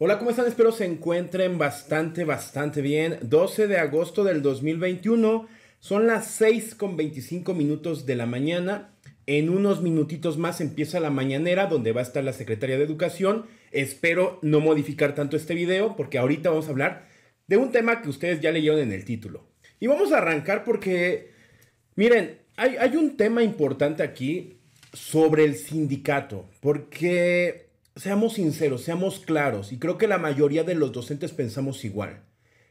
Hola, ¿cómo están? Espero se encuentren bastante, bastante bien. 12 de agosto del 2021, son las 6 con 25 minutos de la mañana. En unos minutitos más empieza la mañanera donde va a estar la secretaria de Educación. Espero no modificar tanto este video porque ahorita vamos a hablar de un tema que ustedes ya leyeron en el título. Y vamos a arrancar porque, miren, hay, hay un tema importante aquí sobre el sindicato, porque seamos sinceros, seamos claros, y creo que la mayoría de los docentes pensamos igual.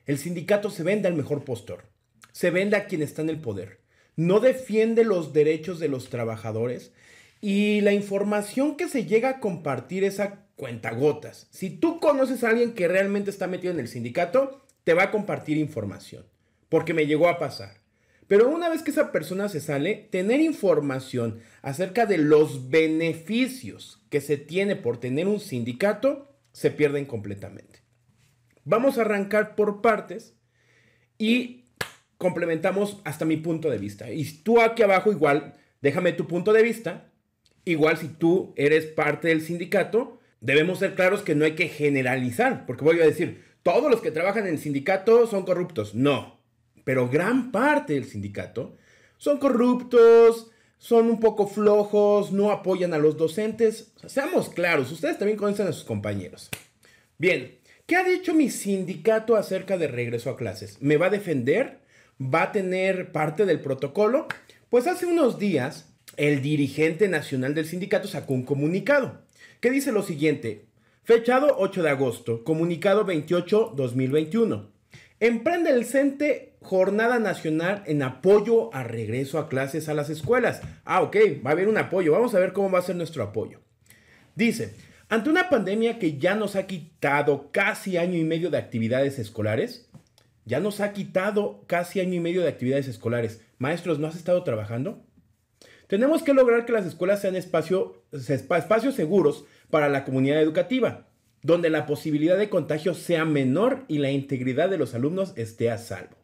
El sindicato se vende al mejor postor, se vende a quien está en el poder, no defiende los derechos de los trabajadores y la información que se llega a compartir es a cuentagotas. Si tú conoces a alguien que realmente está metido en el sindicato, te va a compartir información, porque me llegó a pasar. Pero una vez que esa persona se sale, tener información acerca de los beneficios que se tiene por tener un sindicato se pierden completamente. Vamos a arrancar por partes y complementamos hasta mi punto de vista. Y tú aquí abajo igual, déjame tu punto de vista. Igual si tú eres parte del sindicato, debemos ser claros que no hay que generalizar, porque voy a decir, todos los que trabajan en el sindicato son corruptos. No, pero gran parte del sindicato son corruptos, son un poco flojos, no apoyan a los docentes. seamos claros, ustedes también conocen a sus compañeros. Bien, ¿qué ha dicho mi sindicato acerca de regreso a clases? ¿Me va a defender? ¿Va a tener parte del protocolo? Pues hace unos días el dirigente nacional del sindicato sacó un comunicado que dice lo siguiente, fechado 8 de agosto, comunicado 28-2021. Emprende el CENTE jornada nacional en apoyo a regreso a clases a las escuelas. Ah, ok, va a haber un apoyo. Vamos a ver cómo va a ser nuestro apoyo. Dice, ante una pandemia que ya nos ha quitado casi año y medio de actividades escolares, ya nos ha quitado casi año y medio de actividades escolares. Maestros, ¿no has estado trabajando? Tenemos que lograr que las escuelas sean espacios seguros para la comunidad educativa donde la posibilidad de contagio sea menor y la integridad de los alumnos esté a salvo,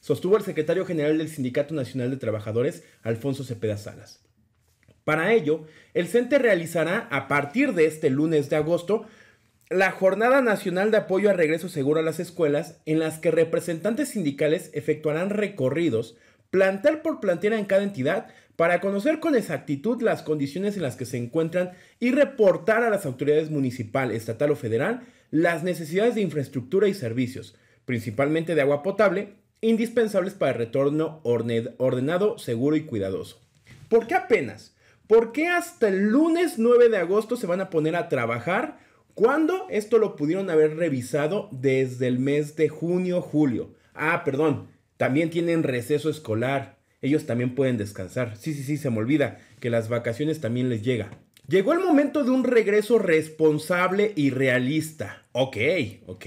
sostuvo el secretario general del Sindicato Nacional de Trabajadores, Alfonso Cepeda Salas. Para ello, el CENTE realizará a partir de este lunes de agosto la Jornada Nacional de Apoyo a Regreso Seguro a las Escuelas, en las que representantes sindicales efectuarán recorridos plantel por plantera en cada entidad para conocer con exactitud las condiciones en las que se encuentran y reportar a las autoridades municipal, estatal o federal las necesidades de infraestructura y servicios, principalmente de agua potable, indispensables para el retorno ordenado, seguro y cuidadoso. ¿Por qué apenas? ¿Por qué hasta el lunes 9 de agosto se van a poner a trabajar cuando esto lo pudieron haber revisado desde el mes de junio, julio? Ah, perdón, también tienen receso escolar ellos también pueden descansar. Sí, sí, sí, se me olvida que las vacaciones también les llega. Llegó el momento de un regreso responsable y realista. Ok, ok.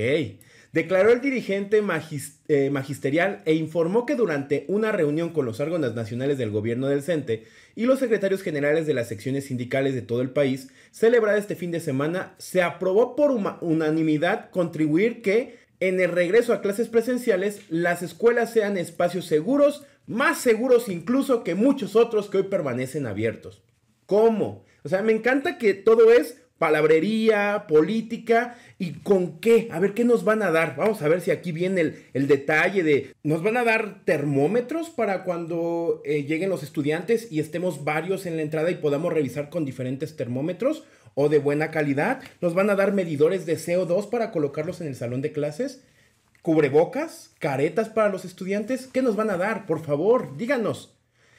Declaró el dirigente eh, magisterial e informó que durante una reunión con los órganos nacionales del gobierno del CENTE y los secretarios generales de las secciones sindicales de todo el país, celebrada este fin de semana, se aprobó por unanimidad contribuir que en el regreso a clases presenciales las escuelas sean espacios seguros más seguros incluso que muchos otros que hoy permanecen abiertos. ¿Cómo? O sea, me encanta que todo es palabrería, política y con qué, a ver qué nos van a dar. Vamos a ver si aquí viene el, detalle de, nos van a dar termómetros para cuando eh, lleguen los estudiantes y estemos varios en la entrada y podamos revisar con diferentes termómetros o de buena calidad. Nos van a dar medidores de CO2 para colocarlos en el salón de clases. ¿Cubrebocas? ¿Caretas para los estudiantes? ¿Qué nos van a dar? Por favor, díganos.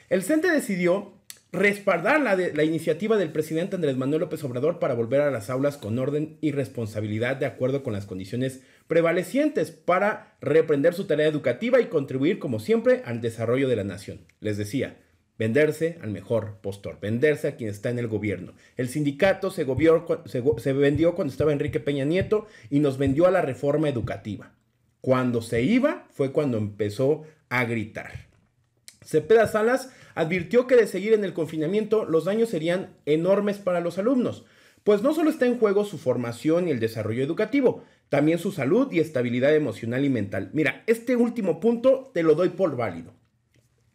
El CENTE decidió respaldar la, iniciativa del presidente Andrés Manuel López Obrador para volver a las aulas con orden y responsabilidad de acuerdo con las condiciones prevalecientes para reprender su tarea educativa y contribuir como siempre al desarrollo de la nación. Les decía, venderse al mejor postor, venderse a quien está en el gobierno. El sindicato se vendió cuando estaba Enrique Peña Nieto y nos vendió a la reforma educativa. Cuando se iba fue cuando empezó a gritar. Cepeda Salas advirtió que de seguir en el confinamiento los daños serían enormes para los alumnos, pues no solo está en juego su formación y el desarrollo educativo, también su salud y estabilidad emocional y mental. Mira, este último punto te lo doy por válido.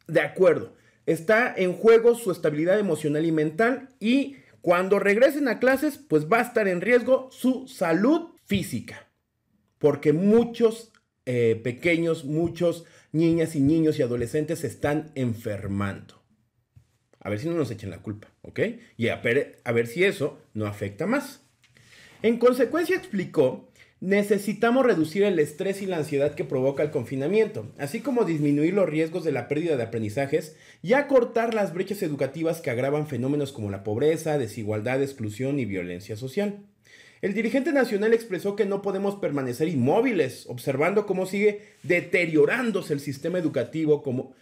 De acuerdo, está en juego su estabilidad emocional y mental y cuando regresen a clases, pues va a estar en riesgo su salud física, porque muchos eh, pequeños, muchos niñas y niños y adolescentes se están enfermando. A ver si no nos echen la culpa, ¿ok? Y a ver, a ver si eso no afecta más. En consecuencia explicó, necesitamos reducir el estrés y la ansiedad que provoca el confinamiento, así como disminuir los riesgos de la pérdida de aprendizajes y acortar las brechas educativas que agravan fenómenos como la pobreza, desigualdad, exclusión y violencia social. El dirigente nacional expresó que no podemos permanecer inmóviles, observando cómo sigue deteriorándose el sistema educativo, cómo,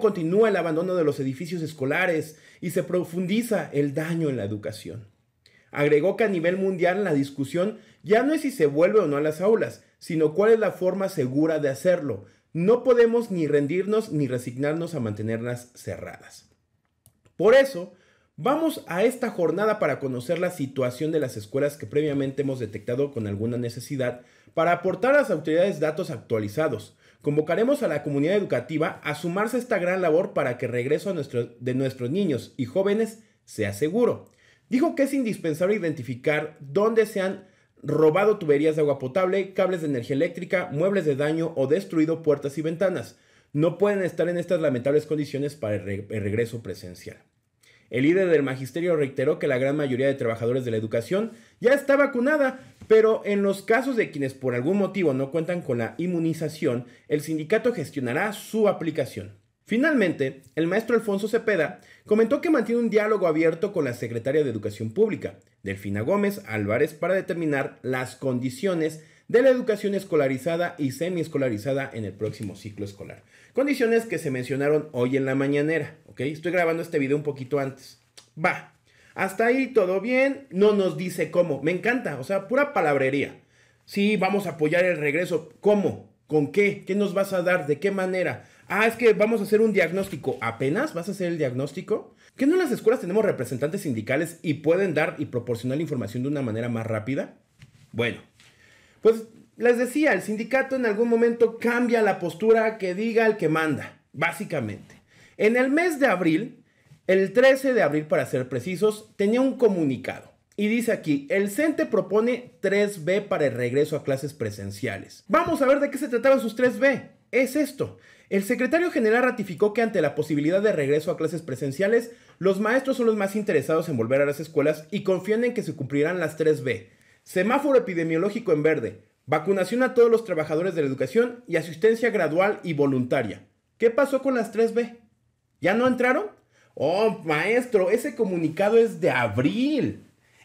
continúa el abandono de los edificios escolares y se profundiza el daño en la educación. Agregó que a nivel mundial la discusión ya no es si se vuelve o no a las aulas, sino cuál es la forma segura de hacerlo. No podemos ni rendirnos ni resignarnos a mantenerlas cerradas. Por eso, Vamos a esta jornada para conocer la situación de las escuelas que previamente hemos detectado con alguna necesidad para aportar a las autoridades datos actualizados. Convocaremos a la comunidad educativa a sumarse a esta gran labor para que el regreso de nuestros niños y jóvenes sea seguro. Dijo que es indispensable identificar dónde se han robado tuberías de agua potable, cables de energía eléctrica, muebles de daño o destruido puertas y ventanas. No pueden estar en estas lamentables condiciones para el regreso presencial. El líder del magisterio reiteró que la gran mayoría de trabajadores de la educación ya está vacunada, pero en los casos de quienes por algún motivo no cuentan con la inmunización, el sindicato gestionará su aplicación. Finalmente, el maestro Alfonso Cepeda comentó que mantiene un diálogo abierto con la secretaria de Educación Pública, Delfina Gómez Álvarez, para determinar las condiciones de la educación escolarizada y semiescolarizada en el próximo ciclo escolar. Condiciones que se mencionaron hoy en la mañanera, ¿ok? Estoy grabando este video un poquito antes. Va, hasta ahí todo bien, no nos dice cómo. Me encanta, o sea, pura palabrería. Sí, vamos a apoyar el regreso. ¿Cómo? ¿Con qué? ¿Qué nos vas a dar? ¿De qué manera? Ah, es que vamos a hacer un diagnóstico. ¿Apenas vas a hacer el diagnóstico? ¿Que no en las escuelas tenemos representantes sindicales y pueden dar y proporcionar información de una manera más rápida? Bueno, pues les decía, el sindicato en algún momento cambia la postura que diga el que manda, básicamente. En el mes de abril, el 13 de abril para ser precisos, tenía un comunicado. Y dice aquí, el CENTE e propone 3B para el regreso a clases presenciales. Vamos a ver de qué se trataban sus 3B. Es esto. El secretario general ratificó que ante la posibilidad de regreso a clases presenciales, los maestros son los más interesados en volver a las escuelas y confían en que se cumplirán las 3B. Semáforo epidemiológico en verde, Vacunación a todos los trabajadores de la educación y asistencia gradual y voluntaria. ¿Qué pasó con las 3B? ¿Ya no entraron? Oh, maestro, ese comunicado es de abril.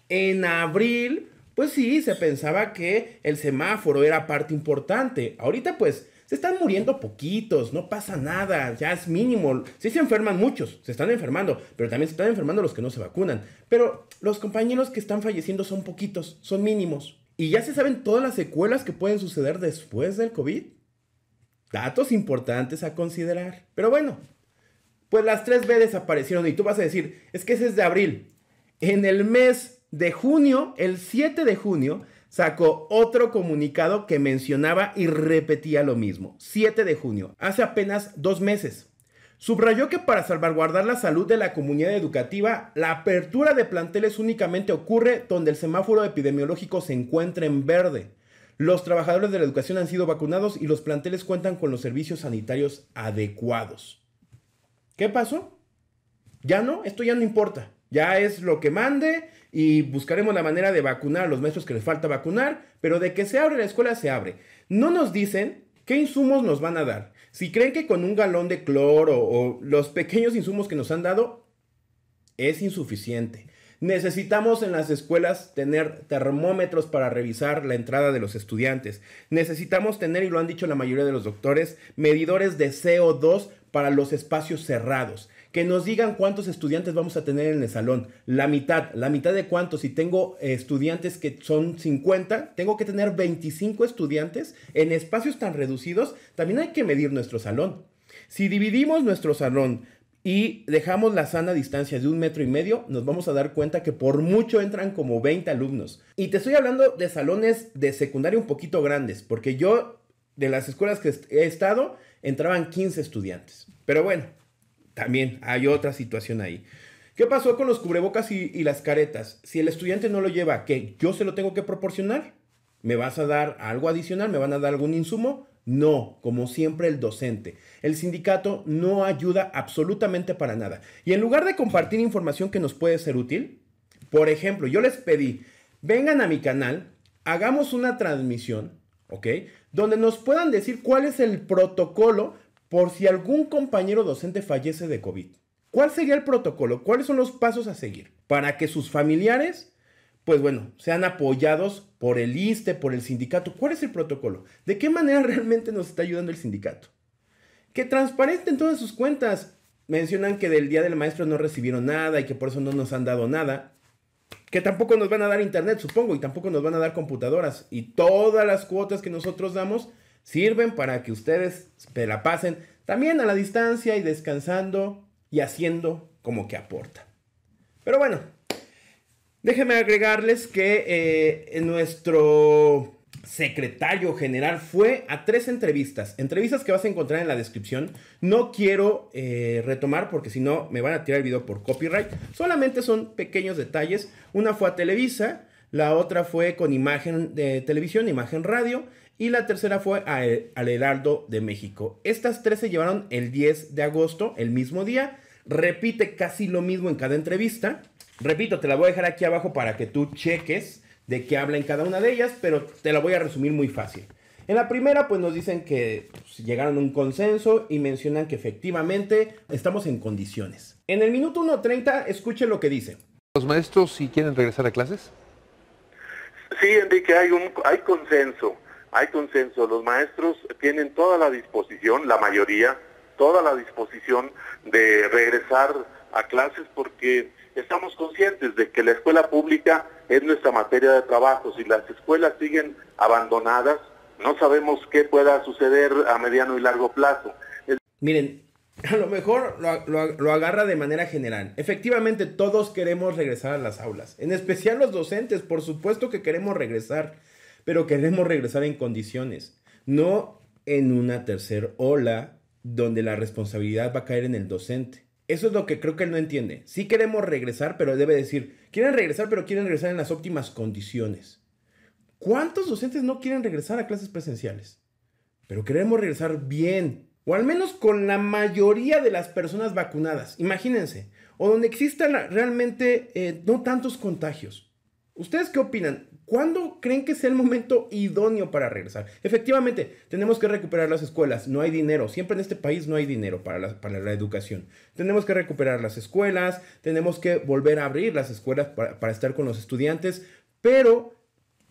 En abril, pues sí, se pensaba que el semáforo era parte importante. Ahorita pues se están muriendo poquitos, no pasa nada, ya es mínimo. Sí se enferman muchos, se están enfermando, pero también se están enfermando los que no se vacunan. Pero los compañeros que están falleciendo son poquitos, son mínimos. ¿Y ya se saben todas las secuelas que pueden suceder después del COVID? Datos importantes a considerar. Pero bueno, pues las tres b desaparecieron y tú vas a decir, es que ese es de abril. En el mes de junio, el 7 de junio, sacó otro comunicado que mencionaba y repetía lo mismo. 7 de junio, hace apenas dos meses. Subrayó que para salvaguardar la salud de la comunidad educativa, la apertura de planteles únicamente ocurre donde el semáforo epidemiológico se encuentra en verde. Los trabajadores de la educación han sido vacunados y los planteles cuentan con los servicios sanitarios adecuados. ¿Qué pasó? Ya no, esto ya no importa. Ya es lo que mande y buscaremos la manera de vacunar a los maestros que les falta vacunar, pero de que se abre la escuela se abre. No nos dicen qué insumos nos van a dar, si creen que con un galón de cloro o los pequeños insumos que nos han dado es insuficiente. Necesitamos en las escuelas tener termómetros para revisar la entrada de los estudiantes. Necesitamos tener, y lo han dicho la mayoría de los doctores, medidores de CO2 para los espacios cerrados. Que nos digan cuántos estudiantes vamos a tener en el salón. La mitad, la mitad de cuántos. Si tengo eh, estudiantes que son 50, tengo que tener 25 estudiantes en espacios tan reducidos. También hay que medir nuestro salón. Si dividimos nuestro salón y dejamos la sana distancia de un metro y medio, nos vamos a dar cuenta que por mucho entran como 20 alumnos. Y te estoy hablando de salones de secundaria un poquito grandes, porque yo de las escuelas que he estado entraban 15 estudiantes. Pero bueno, también hay otra situación ahí. ¿Qué pasó con los cubrebocas y, las caretas? Si el estudiante no lo lleva, ¿qué? ¿Yo se lo tengo que proporcionar? ¿Me vas a dar algo adicional? ¿Me van a dar algún insumo? No, como siempre el docente. El sindicato no ayuda absolutamente para nada. Y en lugar de compartir información que nos puede ser útil, por ejemplo, yo les pedí, vengan a mi canal, hagamos una transmisión, ¿ok? Donde nos puedan decir cuál es el protocolo por si algún compañero docente fallece de COVID. ¿Cuál sería el protocolo? ¿Cuáles son los pasos a seguir para que sus familiares, pues bueno, sean apoyados por el ISTE, por el sindicato? ¿Cuál es el protocolo? ¿De qué manera realmente nos está ayudando el sindicato? Que en todas sus cuentas. Mencionan que del Día del Maestro no recibieron nada y que por eso no nos han dado nada. Que tampoco nos van a dar internet, supongo, y tampoco nos van a dar computadoras. Y todas las cuotas que nosotros damos Sirven para que ustedes se la pasen también a la distancia y descansando y haciendo como que aporta. Pero bueno, déjenme agregarles que eh, nuestro secretario general fue a tres entrevistas, entrevistas que vas a encontrar en la descripción. No quiero eh, retomar porque si no me van a tirar el video por copyright. Solamente son pequeños detalles. Una fue a Televisa, la otra fue con imagen de televisión, imagen radio, y la tercera fue a e, al Heraldo de México. Estas tres se llevaron el 10 de agosto, el mismo día. Repite casi lo mismo en cada entrevista. Repito, te la voy a dejar aquí abajo para que tú cheques de qué habla en cada una de ellas, pero te la voy a resumir muy fácil. En la primera, pues nos dicen que pues, llegaron a un consenso y mencionan que efectivamente estamos en condiciones. En el minuto 1.30, escuche lo que dice. ¿Los maestros si quieren regresar a clases? Sí, Enrique, hay, un, hay consenso hay consenso, los maestros tienen toda la disposición, la mayoría, toda la disposición de regresar a clases porque estamos conscientes de que la escuela pública es nuestra materia de trabajo. Si las escuelas siguen abandonadas, no sabemos qué pueda suceder a mediano y largo plazo. Miren, a lo mejor lo, agarra de manera general. Efectivamente, todos queremos regresar a las aulas, en especial los docentes, por supuesto que queremos regresar pero queremos regresar en condiciones, no en una tercera ola donde la responsabilidad va a caer en el docente. Eso es lo que creo que él no entiende. Sí queremos regresar, pero debe decir, quieren regresar, pero quieren regresar en las óptimas condiciones. ¿Cuántos docentes no quieren regresar a clases presenciales? Pero queremos regresar bien, o al menos con la mayoría de las personas vacunadas, imagínense, o donde existan realmente eh, no tantos contagios. ¿Ustedes qué opinan? ¿Cuándo creen que sea el momento idóneo para regresar? Efectivamente, tenemos que recuperar las escuelas. No hay dinero. Siempre en este país no hay dinero para la, educación. Tenemos que recuperar las escuelas. Tenemos que volver a abrir las escuelas para estar con los estudiantes. Pero,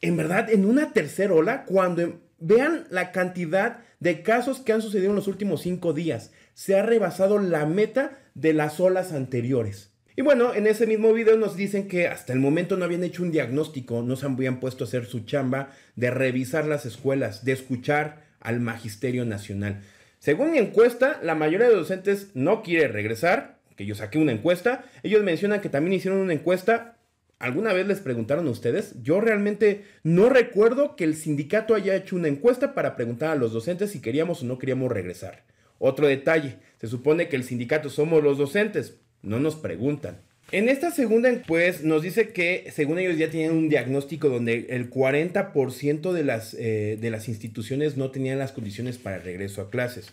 en verdad, en una tercera ola, cuando em, vean la cantidad de casos que han sucedido en los últimos cinco días, se ha rebasado la meta de las olas anteriores. Y bueno, en ese mismo video nos dicen que hasta el momento no habían hecho un diagnóstico, no se habían puesto a hacer su chamba de revisar las escuelas, de escuchar al Magisterio Nacional. Según encuesta, la mayoría de docentes no quiere regresar, que yo saqué una encuesta, ellos mencionan que también hicieron una encuesta, ¿Alguna vez les preguntaron a ustedes? Yo realmente no recuerdo que el sindicato haya hecho una encuesta para preguntar a los docentes si queríamos o no queríamos regresar. Otro detalle, se supone que el sindicato somos los docentes, no nos preguntan. En esta segunda, pues, nos dice que, según ellos, ya tienen un diagnóstico donde el 40% de las, eh, de las instituciones no tenían las condiciones para regreso a clases.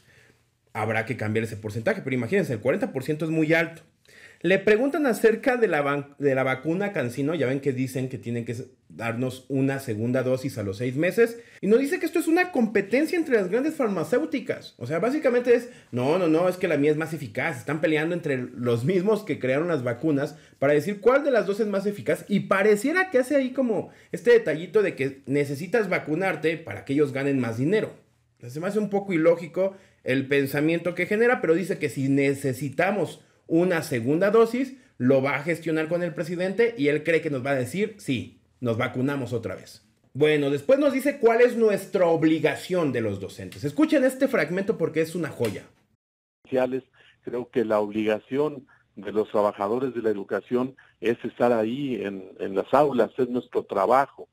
Habrá que cambiar ese porcentaje, pero imagínense, el 40% es muy alto. Le preguntan acerca de la, de la vacuna Cancino, ya ven que dicen que tienen que darnos una segunda dosis a los seis meses, y nos dice que esto es una competencia entre las grandes farmacéuticas. O sea, básicamente es, no, no, no, es que la mía es más eficaz, están peleando entre los mismos que crearon las vacunas para decir cuál de las dos es más eficaz, y pareciera que hace ahí como este detallito de que necesitas vacunarte para que ellos ganen más dinero. Se me hace un poco ilógico el pensamiento que genera, pero dice que si necesitamos una segunda dosis, lo va a gestionar con el presidente y él cree que nos va a decir, sí, nos vacunamos otra vez. Bueno, después nos dice cuál es nuestra obligación de los docentes. Escuchen este fragmento porque es una joya. Creo que la obligación de los trabajadores de la educación es estar ahí en, las aulas, es nuestro trabajo.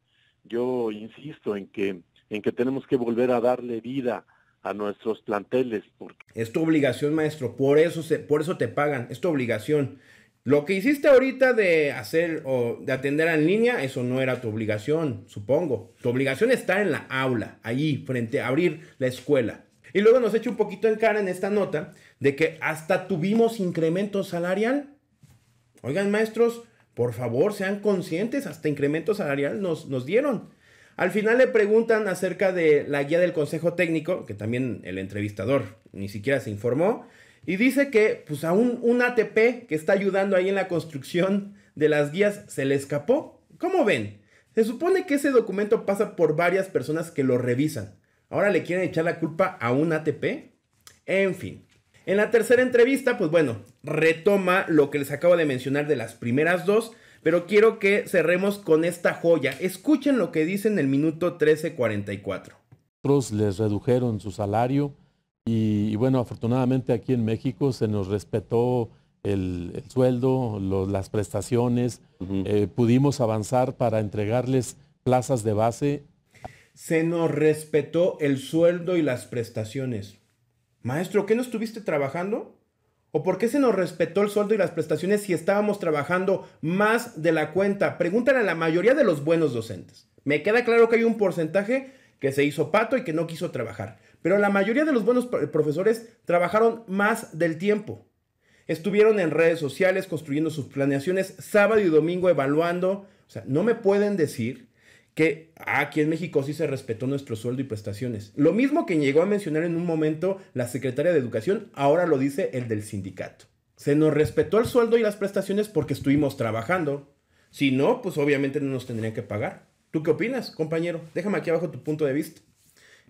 Yo insisto en que, en que tenemos que volver a darle vida a nuestros planteles. Porque... Es tu obligación, maestro, por eso, se, por eso te pagan, es tu obligación. Lo que hiciste ahorita de hacer o de atender en línea, eso no era tu obligación, supongo. Tu obligación es estar en la aula, allí, frente a abrir la escuela. Y luego nos echa un poquito en cara en esta nota de que hasta tuvimos incremento salarial. Oigan, maestros, por favor, sean conscientes, hasta incremento salarial nos, nos dieron. Al final le preguntan acerca de la guía del Consejo Técnico, que también el entrevistador ni siquiera se informó, y dice que pues a un, ATP que está ayudando ahí en la construcción de las guías se le escapó. ¿Cómo ven? Se supone que ese documento pasa por varias personas que lo revisan. Ahora le quieren echar la culpa a un ATP. En fin. En la tercera entrevista, pues bueno, retoma lo que les acabo de mencionar de las primeras dos pero quiero que cerremos con esta joya. Escuchen lo que dice en el minuto 1344. Les redujeron su salario y, bueno, afortunadamente aquí en México se nos respetó el, sueldo, las prestaciones, eh, pudimos avanzar para entregarles plazas de base. Se nos respetó el sueldo y las prestaciones. Maestro, ¿qué no estuviste trabajando? ¿O por qué se nos respetó el sueldo y las prestaciones si estábamos trabajando más de la cuenta? Pregúntale a la mayoría de los buenos docentes. Me queda claro que hay un porcentaje que se hizo pato y que no quiso trabajar. Pero la mayoría de los buenos profesores trabajaron más del tiempo. Estuvieron en redes sociales construyendo sus planeaciones sábado y domingo evaluando. O sea, no me pueden decir que aquí en México sí se respetó nuestro sueldo y prestaciones. Lo mismo que llegó a mencionar en un momento la secretaria de Educación, ahora lo dice el del sindicato. Se nos respetó el sueldo y las prestaciones porque estuvimos trabajando. Si no, pues obviamente no nos tendrían que pagar. ¿Tú qué opinas, compañero? Déjame aquí abajo tu punto de vista.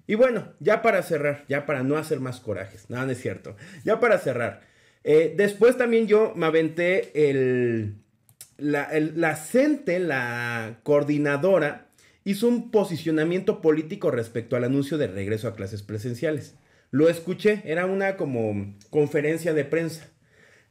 Y bueno, ya para cerrar, ya para no hacer más corajes, nada, no, es cierto. Ya para cerrar. Eh, después también yo me aventé el, la, la CENTE, la coordinadora hizo un posicionamiento político respecto al anuncio de regreso a clases presenciales. Lo escuché, era una como conferencia de prensa.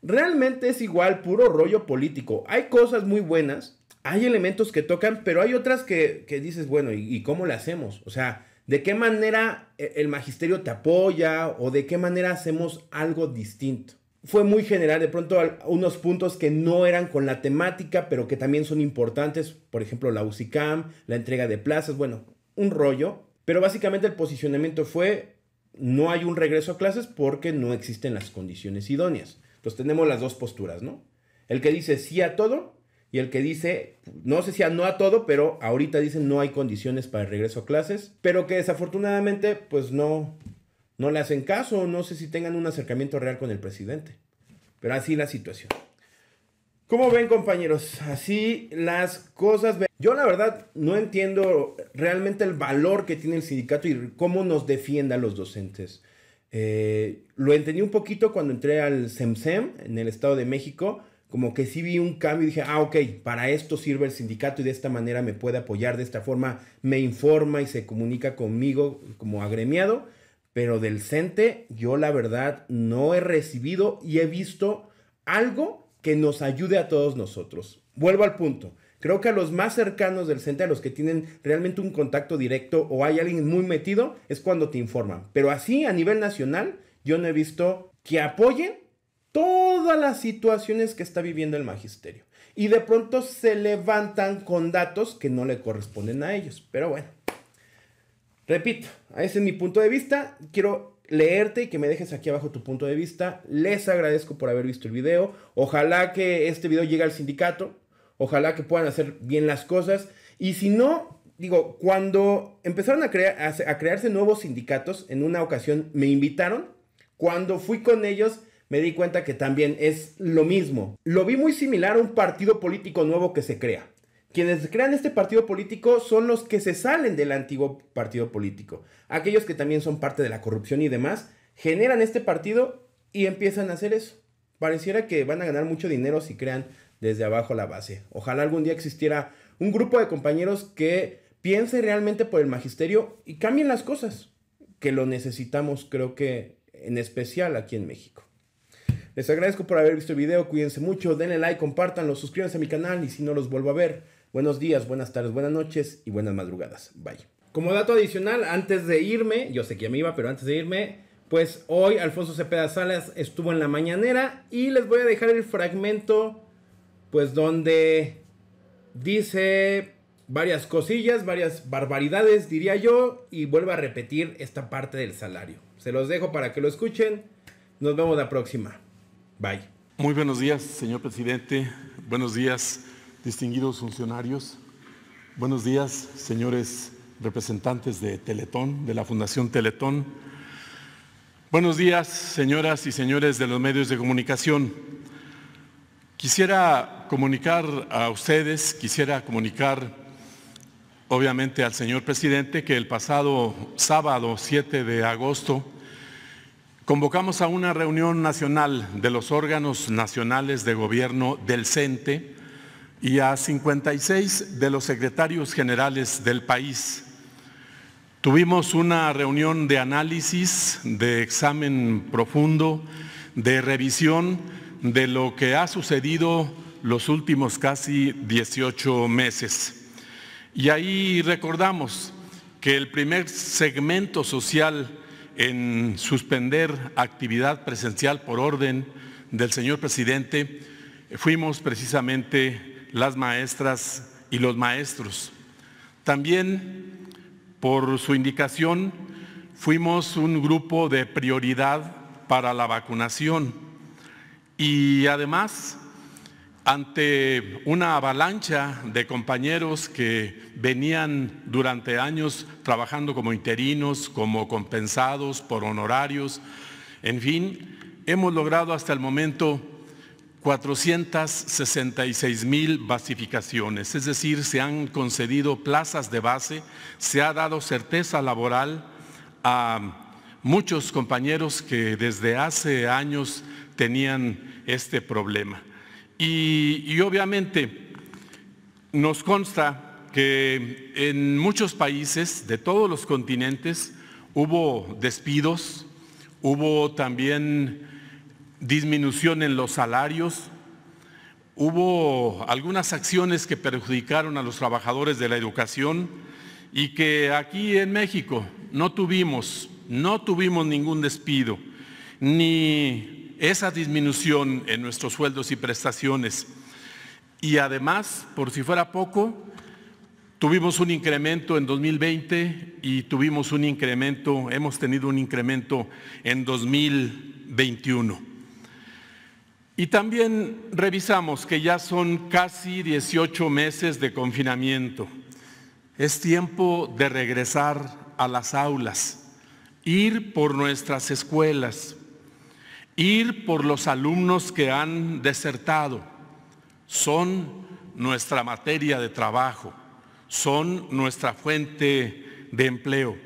Realmente es igual puro rollo político. Hay cosas muy buenas, hay elementos que tocan, pero hay otras que, dices, bueno, ¿y, ¿y, cómo le hacemos? O sea, ¿de qué manera eh, el magisterio te apoya o de qué manera hacemos algo distinto? fue muy general, de pronto unos puntos que no eran con la temática, pero que también son importantes, por ejemplo la UCICAM, la entrega de plazas, bueno, un rollo, pero básicamente el posicionamiento fue no hay un regreso a clases porque no existen las condiciones idóneas. Entonces tenemos las dos posturas, ¿no? El que dice sí a todo y el que dice, no sé si a no a todo, pero ahorita dicen no hay condiciones para el regreso a clases, pero que desafortunadamente pues no, no le hacen caso no sé si tengan un acercamiento real con el presidente. Pero así la situación. ¿Cómo ven compañeros? Así las cosas. Yo la verdad no entiendo realmente el valor que tiene el sindicato y cómo nos defienda a los docentes. Eh, lo entendí un poquito cuando entré al SEMSEM en el Estado de México, como que sí vi un cambio y dije, ah, ok, para esto sirve el sindicato y de esta manera me puede apoyar, de esta forma me informa y se comunica conmigo como agremiado pero del CENTE yo la verdad no he recibido y he visto algo que nos ayude a todos nosotros. Vuelvo al punto. Creo que a los más cercanos del CENTE, a los que tienen realmente un contacto directo o hay alguien muy metido, es cuando te informan. Pero así, a nivel nacional, yo no he visto que apoyen todas las situaciones que está viviendo el magisterio. Y de pronto se levantan con datos que no le corresponden a ellos. Pero bueno, Repito, ese es mi punto de vista. Quiero leerte y que me dejes aquí abajo tu punto de vista. Les agradezco por haber visto el video. Ojalá que este video llegue al sindicato. Ojalá que puedan hacer bien las cosas. Y si no, digo, cuando empezaron a, crear a crearse nuevos sindicatos, en una ocasión me invitaron. Cuando fui con ellos, me di cuenta que también es lo mismo. Lo vi muy similar a un partido político nuevo que se crea. Quienes crean este partido político son los que se salen del antiguo partido político. Aquellos que también son parte de la corrupción y demás, generan este partido y empiezan a hacer eso. Pareciera que van a ganar mucho dinero si crean desde abajo la base. Ojalá algún día existiera un grupo de compañeros que piense realmente por el magisterio y cambien las cosas, que lo necesitamos creo que en especial aquí en México. Les agradezco por haber visto el video, cuídense mucho, denle like, compartanlo, suscríbanse a mi canal y si no los vuelvo a ver, Buenos días, buenas tardes, buenas noches y buenas madrugadas. Bye. Como dato adicional, antes de irme, yo sé que ya me iba, pero antes de irme, pues hoy Alfonso Cepeda Salas estuvo en la mañanera y les voy a dejar el fragmento, pues donde dice varias cosillas, varias barbaridades, diría yo, y vuelvo a repetir esta parte del salario. Se los dejo para que lo escuchen. Nos vemos la próxima. Bye. Muy buenos días, señor presidente. Buenos días distinguidos funcionarios, buenos días, señores representantes de Teletón, de la Fundación Teletón. Buenos días, señoras y señores de los medios de comunicación. Quisiera comunicar a ustedes, quisiera comunicar obviamente al señor presidente que el pasado sábado 7 de agosto convocamos a una reunión nacional de los órganos nacionales de gobierno del CENTE y a 56 de los secretarios generales del país. Tuvimos una reunión de análisis, de examen profundo, de revisión de lo que ha sucedido los últimos casi 18 meses. Y ahí recordamos que el primer segmento social en suspender actividad presencial por orden del señor presidente fuimos precisamente las maestras y los maestros. También, por su indicación, fuimos un grupo de prioridad para la vacunación y además ante una avalancha de compañeros que venían durante años trabajando como interinos, como compensados por honorarios, en fin, hemos logrado hasta el momento 466 mil basificaciones, es decir, se han concedido plazas de base, se ha dado certeza laboral a muchos compañeros que desde hace años tenían este problema. Y, y obviamente nos consta que en muchos países de todos los continentes hubo despidos, hubo también disminución en los salarios, hubo algunas acciones que perjudicaron a los trabajadores de la educación y que aquí en México no tuvimos, no tuvimos ningún despido, ni esa disminución en nuestros sueldos y prestaciones. Y además, por si fuera poco, tuvimos un incremento en 2020 y tuvimos un incremento, hemos tenido un incremento en 2021. Y también revisamos que ya son casi 18 meses de confinamiento. Es tiempo de regresar a las aulas, ir por nuestras escuelas, ir por los alumnos que han desertado. Son nuestra materia de trabajo, son nuestra fuente de empleo.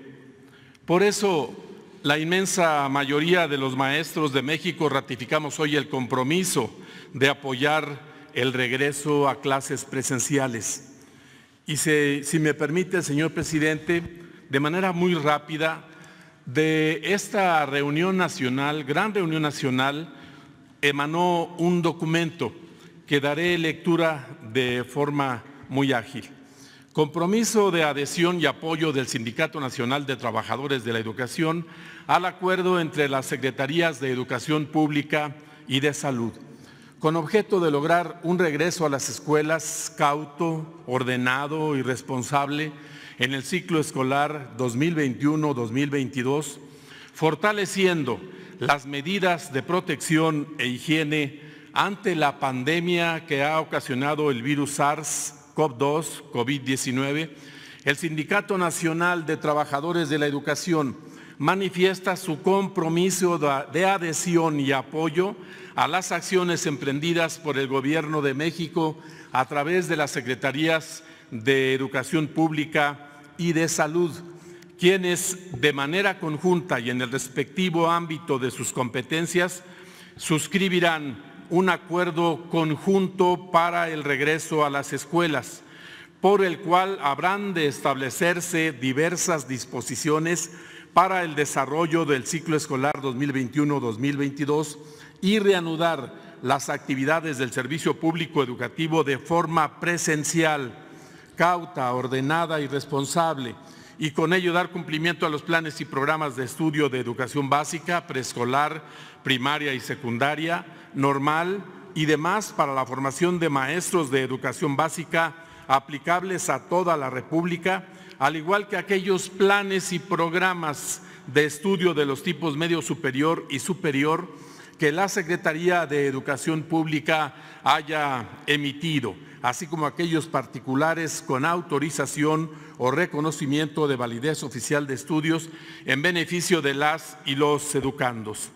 Por eso la inmensa mayoría de los maestros de México ratificamos hoy el compromiso de apoyar el regreso a clases presenciales. Y si me permite, señor presidente, de manera muy rápida, de esta reunión nacional, gran reunión nacional, emanó un documento que daré lectura de forma muy ágil. Compromiso de adhesión y apoyo del Sindicato Nacional de Trabajadores de la Educación al acuerdo entre las Secretarías de Educación Pública y de Salud, con objeto de lograr un regreso a las escuelas cauto, ordenado y responsable en el ciclo escolar 2021-2022, fortaleciendo las medidas de protección e higiene ante la pandemia que ha ocasionado el virus SARS COP2, COVID-19, el Sindicato Nacional de Trabajadores de la Educación manifiesta su compromiso de adhesión y apoyo a las acciones emprendidas por el Gobierno de México a través de las Secretarías de Educación Pública y de Salud, quienes de manera conjunta y en el respectivo ámbito de sus competencias suscribirán un acuerdo conjunto para el regreso a las escuelas, por el cual habrán de establecerse diversas disposiciones para el desarrollo del ciclo escolar 2021-2022 y reanudar las actividades del servicio público educativo de forma presencial, cauta, ordenada y responsable, y con ello dar cumplimiento a los planes y programas de estudio de educación básica, preescolar, primaria y secundaria, normal y demás para la formación de maestros de educación básica aplicables a toda la República, al igual que aquellos planes y programas de estudio de los tipos medio superior y superior que la Secretaría de Educación Pública haya emitido, así como aquellos particulares con autorización o reconocimiento de validez oficial de estudios en beneficio de las y los educandos.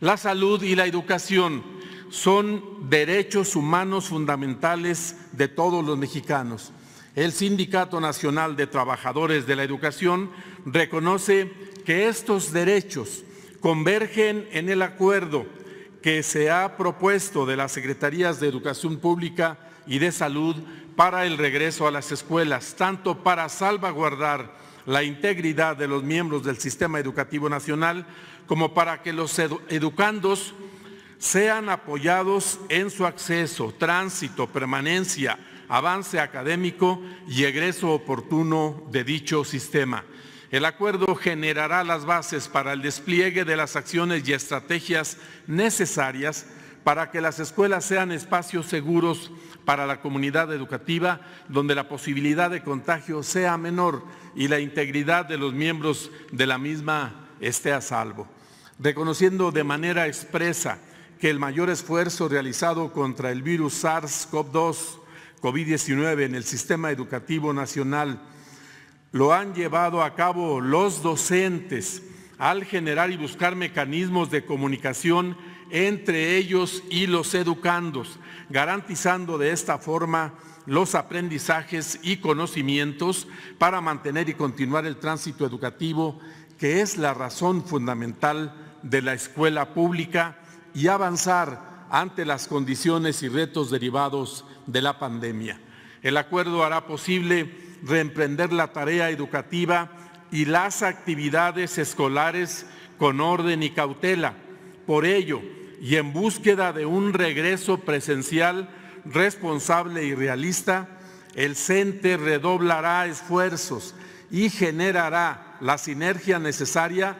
La salud y la educación son derechos humanos fundamentales de todos los mexicanos. El Sindicato Nacional de Trabajadores de la Educación reconoce que estos derechos convergen en el acuerdo que se ha propuesto de las Secretarías de Educación Pública y de Salud para el regreso a las escuelas, tanto para salvaguardar la integridad de los miembros del sistema educativo nacional como para que los educandos sean apoyados en su acceso, tránsito, permanencia, avance académico y egreso oportuno de dicho sistema. El acuerdo generará las bases para el despliegue de las acciones y estrategias necesarias para que las escuelas sean espacios seguros para la comunidad educativa, donde la posibilidad de contagio sea menor y la integridad de los miembros de la misma esté a salvo, reconociendo de manera expresa que el mayor esfuerzo realizado contra el virus SARS-CoV-2, COVID-19 en el sistema educativo nacional, lo han llevado a cabo los docentes al generar y buscar mecanismos de comunicación entre ellos y los educandos, garantizando de esta forma los aprendizajes y conocimientos para mantener y continuar el tránsito educativo, que es la razón fundamental de la escuela pública, y avanzar ante las condiciones y retos derivados de la pandemia. El acuerdo hará posible reemprender la tarea educativa y las actividades escolares con orden y cautela. Por ello, y en búsqueda de un regreso presencial responsable y realista, el CENTE redoblará esfuerzos y generará la sinergia necesaria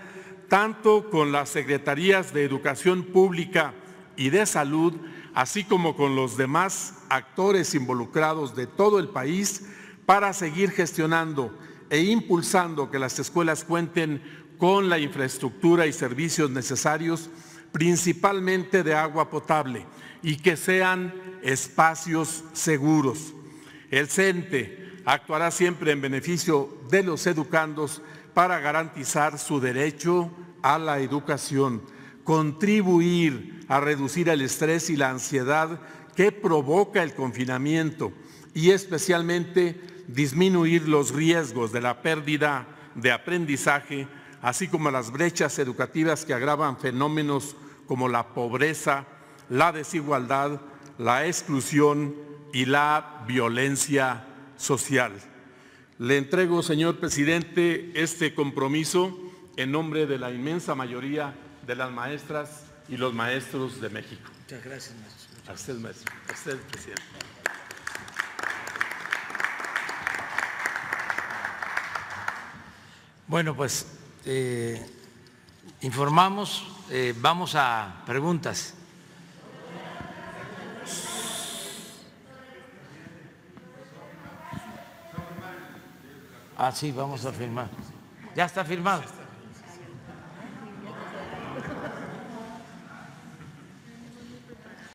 tanto con las secretarías de Educación Pública y de Salud, así como con los demás actores involucrados de todo el país, para seguir gestionando e impulsando que las escuelas cuenten con la infraestructura y servicios necesarios principalmente de agua potable, y que sean espacios seguros. El CENTE actuará siempre en beneficio de los educandos para garantizar su derecho a la educación, contribuir a reducir el estrés y la ansiedad que provoca el confinamiento y especialmente disminuir los riesgos de la pérdida de aprendizaje, así como las brechas educativas que agravan fenómenos como la pobreza, la desigualdad, la exclusión y la violencia social. Le entrego, señor presidente, este compromiso en nombre de la inmensa mayoría de las maestras y los maestros de México. Muchas gracias, maestro. usted, usted, presidente. Bueno, pues eh, Informamos, eh, vamos a preguntas. Ah, sí, vamos a firmar. Ya está firmado.